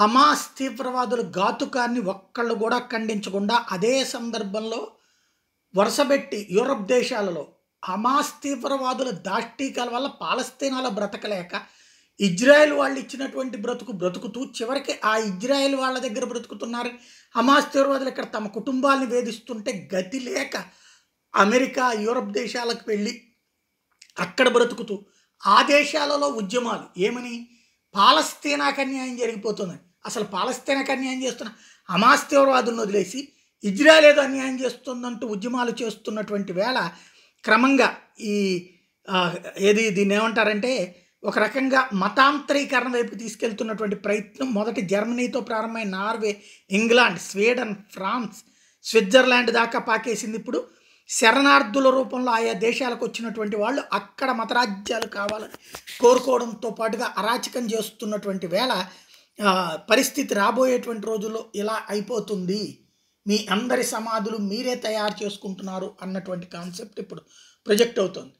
Hamas తీవ్రవాదుల ఘాతుకాన్ని ఒక్కళ్ళు కూడా ఖండించకుండా అదే సందర్భంలో వరుసబెట్టి యూరప్ దేశాలలో హమాస్ తీవ్రవాదుల దాష్టీకాల వల్ల పాలస్తీనాలో బ్రతకలేక ఇజ్రాయెల్ వాళ్ళు ఇచ్చినటువంటి బ్రతుకు బ్రతుకుతూ చివరికి ఆ ఇజ్రాయెల్ వాళ్ళ దగ్గర బ్రతుకుతున్నారు హమాస్ తీవ్రవాదులు ఇక్కడ తమ కుటుంబాలను వేధిస్తుంటే గతి లేక అమెరికా యూరప్ దేశాలకు వెళ్ళి అక్కడ బ్రతుకుతూ ఆ దేశాలలో ఉద్యమాలు ఏమని పాలస్తీనాకు అన్యాయం జరిగిపోతుంది అసలు పాలస్తీనాకి అన్యాయం చేస్తున్న హమాస్ తీవ్రవాదులను వదిలేసి ఇజ్రాయల్ ఏదో అన్యాయం చేస్తుందంటూ ఉద్యమాలు చేస్తున్నటువంటి వేళ క్రమంగా ఈ ఏది దీన్ని ఏమంటారంటే ఒక రకంగా మతాంతరీకరణ వైపు తీసుకెళ్తున్నటువంటి ప్రయత్నం మొదటి జర్మనీతో ప్రారంభమైన Norway England Sweden France Switzerland దాకా పాకేసింది ఇప్పుడు శరణార్థుల రూపంలో ఆయా దేశాలకు వచ్చినటువంటి వాళ్ళు అక్కడ మతరాజ్యాలు కావాలని కోరుకోవడంతో పాటుగా అరాచకం చేస్తున్నటువంటి వేళ పరిస్థితి రాబోయేటువంటి రోజుల్లో ఇలా అయిపోతుంది మీ అందరి సమాధులు మీరే తయారు చేసుకుంటున్నారు అన్నటువంటి కాన్సెప్ట్ ఇప్పుడు ప్రొజెక్ట్ అవుతుంది